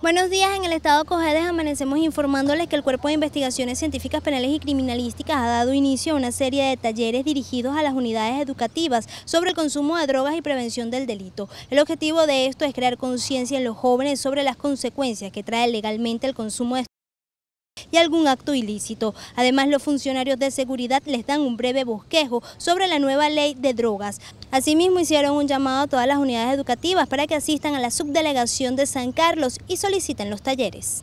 Buenos días, en el estado Cogedes amanecemos informándoles que el Cuerpo de Investigaciones Científicas Penales y Criminalísticas ha dado inicio a una serie de talleres dirigidos a las unidades educativas sobre el consumo de drogas y prevención del delito. El objetivo de esto es crear conciencia en los jóvenes sobre las consecuencias que trae legalmente el consumo de y algún acto ilícito. Además, los funcionarios de seguridad les dan un breve bosquejo sobre la nueva ley de drogas. Asimismo, hicieron un llamado a todas las unidades educativas para que asistan a la subdelegación de San Carlos y soliciten los talleres.